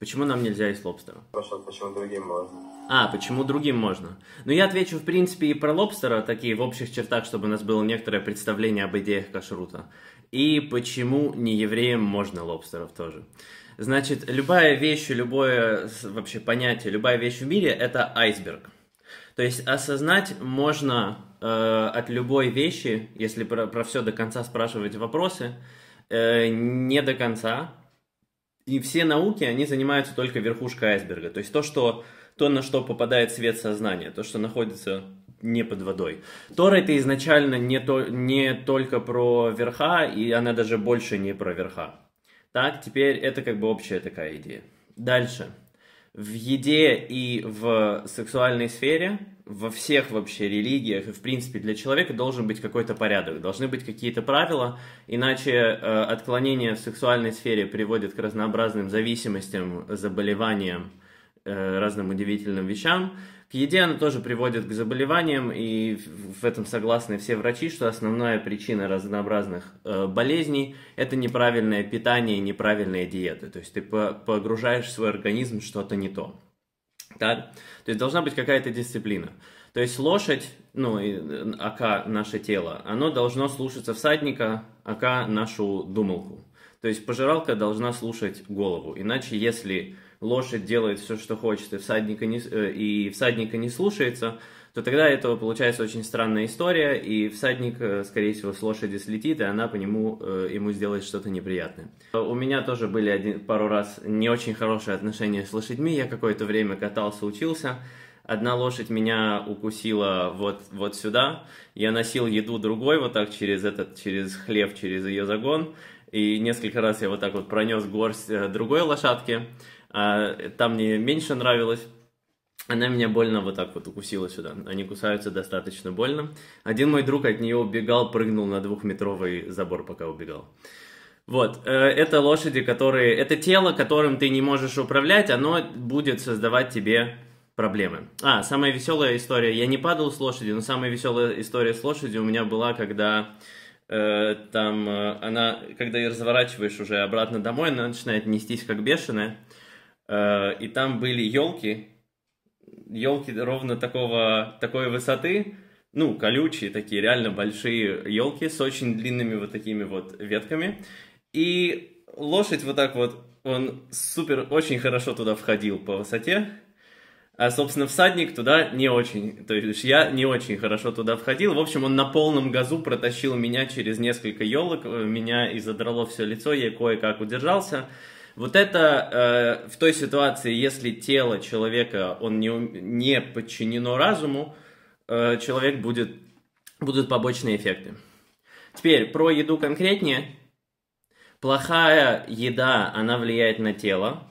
Почему нам нельзя есть лобстера? Потому почему другим можно. А, почему другим можно? Ну, я отвечу, в принципе, и про лобстера, такие в общих чертах, чтобы у нас было некоторое представление об идеях кашрута. И почему не евреям можно лобстеров тоже. Значит, любая вещь, любое вообще понятие, любая вещь в мире – это айсберг. То есть осознать можно э, от любой вещи, если про, про все до конца спрашивать вопросы, э, не до конца, и все науки, они занимаются только верхушкой айсберга. То есть то, что, то на что попадает свет сознания, то, что находится не под водой. Тора это изначально не, то, не только про верха, и она даже больше не про верха. Так, теперь это как бы общая такая идея. Дальше. В еде и в сексуальной сфере во всех вообще религиях и, в принципе, для человека должен быть какой-то порядок, должны быть какие-то правила, иначе э, отклонение в сексуальной сфере приводит к разнообразным зависимостям, заболеваниям, э, разным удивительным вещам. К еде она тоже приводит к заболеваниям, и в этом согласны все врачи, что основная причина разнообразных э, болезней – это неправильное питание и неправильная диета. То есть ты погружаешь в свой организм что-то не то. Так? То есть должна быть какая-то дисциплина. То есть лошадь, ну, э, АК наше тело, оно должно слушаться всадника, АК нашу думалку. То есть пожиралка должна слушать голову. Иначе, если лошадь делает все, что хочет, и всадника не, э, и всадника не слушается, то тогда этого получается очень странная история, и всадник, э, скорее всего, с лошади слетит, и она по нему, э, ему сделает что-то неприятное. У меня тоже были один, пару раз не очень хорошие отношения с лошадьми, я какое-то время катался, учился, Одна лошадь меня укусила вот, вот сюда, я носил еду другой вот так через этот, через хлеб через ее загон, и несколько раз я вот так вот пронес горсть э, другой лошадки, а, там мне меньше нравилось, она меня больно вот так вот укусила сюда. Они кусаются достаточно больно. Один мой друг от нее убегал, прыгнул на двухметровый забор, пока убегал. Вот, э, это лошади, которые... Это тело, которым ты не можешь управлять, оно будет создавать тебе проблемы. А, самая веселая история. Я не падал с лошади, но самая веселая история с лошадью у меня была, когда э, там э, она, когда ее разворачиваешь уже обратно домой, она начинает нестись как бешеная. Э, и там были елки, елки ровно такого, такой высоты, ну, колючие такие, реально большие елки с очень длинными вот такими вот ветками. И лошадь вот так вот, он супер, очень хорошо туда входил по высоте. А, собственно, всадник туда не очень, то есть я не очень хорошо туда входил. В общем, он на полном газу протащил меня через несколько елок, э, меня и задрало все лицо, я кое-как удержался. Вот это э, в той ситуации, если тело человека, он не, не подчинено разуму, э, человек будет, будут побочные эффекты. Теперь про еду конкретнее. Плохая еда, она влияет на тело.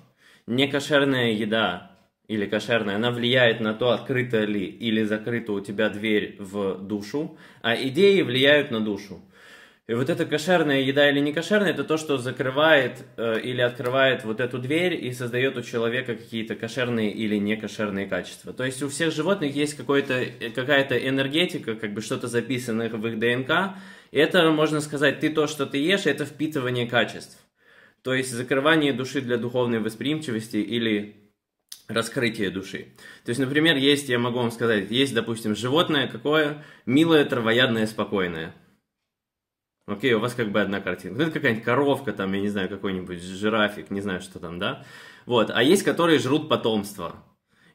Некошерная еда или кошерная, она влияет на то, открыта ли или закрыта у тебя дверь в душу, а идеи влияют на душу. И вот эта кошерная еда или не кошерная, это то, что закрывает э, или открывает вот эту дверь и создает у человека какие-то кошерные или не кошерные качества. То есть у всех животных есть э, какая-то энергетика, как бы что-то записанное в их ДНК. И это, можно сказать, ты то, что ты ешь, это впитывание качеств. То есть закрывание души для духовной восприимчивости или раскрытие души. То есть, например, есть, я могу вам сказать, есть, допустим, животное какое? Милое, травоядное, спокойное – Окей, у вас как бы одна картинка. Ну, это какая-нибудь коровка, там, я не знаю, какой-нибудь жирафик, не знаю, что там, да? Вот, а есть, которые жрут потомство,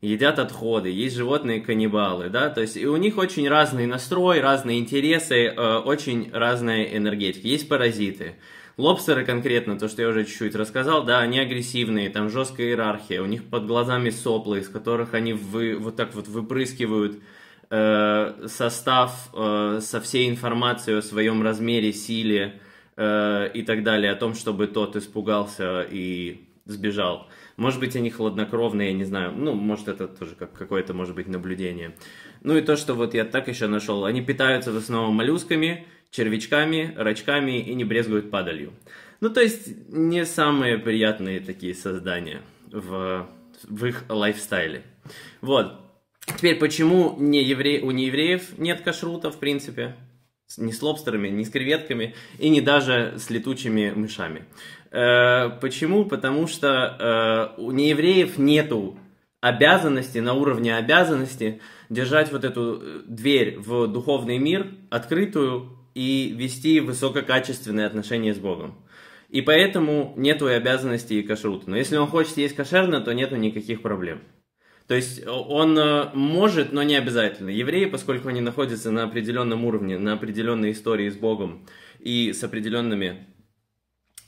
едят отходы, есть животные-каннибалы, да? То есть и у них очень разный настрой, разные интересы, э, очень разная энергетика. Есть паразиты. Лобстеры конкретно, то, что я уже чуть-чуть рассказал, да, они агрессивные, там жесткая иерархия, у них под глазами соплы, из которых они вы, вот так вот выпрыскивают Э, состав э, со всей информацией о своем размере, силе э, и так далее, о том, чтобы тот испугался и сбежал. Может быть, они хладнокровные, я не знаю. Ну, может, это тоже как какое-то, может быть, наблюдение. Ну и то, что вот я так еще нашел. Они питаются в основном моллюсками, червячками, рачками и не брезгуют падалью. Ну, то есть, не самые приятные такие создания в, в их лайфстайле. Вот. Теперь, почему не евре... у неевреев нет кашрута, в принципе? Ни с лобстерами, ни с креветками, и не даже с летучими мышами. Э, почему? Потому что э, у неевреев нету обязанности, на уровне обязанности держать вот эту э, дверь в духовный мир открытую и вести высококачественные отношения с Богом. И поэтому нету и обязанностей и кашрута. Но если он хочет есть кошерно, то нету никаких проблем. То есть э, он э, может, но не обязательно. Евреи, поскольку они находятся на определенном уровне, на определенной истории с Богом и с определенными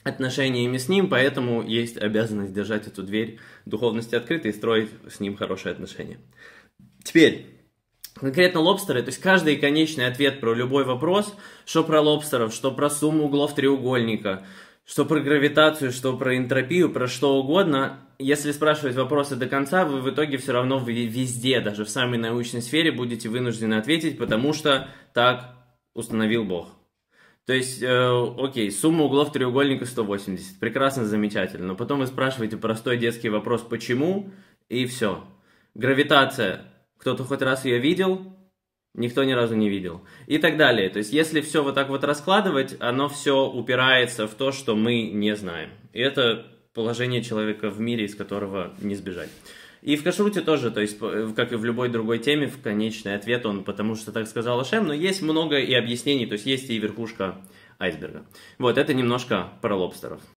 отношениями с Ним, поэтому есть обязанность держать эту дверь духовности открытой и строить с Ним хорошие отношения. Теперь, конкретно лобстеры, то есть каждый конечный ответ про любой вопрос, что про лобстеров, что про сумму углов треугольника, что про гравитацию, что про энтропию, про что угодно, если спрашивать вопросы до конца, вы в итоге все равно везде, даже в самой научной сфере, будете вынуждены ответить, потому что так установил Бог. То есть, э, окей, сумма углов треугольника 180, прекрасно, замечательно, но потом вы спрашиваете простой детский вопрос «почему?» и все. Гравитация. Кто-то хоть раз ее видел? никто ни разу не видел. И так далее. То есть, если все вот так вот раскладывать, оно все упирается в то, что мы не знаем. И это положение человека в мире, из которого не сбежать. И в кашруте тоже, то есть, э, как и в любой другой теме, в конечный ответ он, потому что так сказал Ашем, но есть много и объяснений, то есть есть и верхушка айсберга. Вот, это немножко про лобстеров.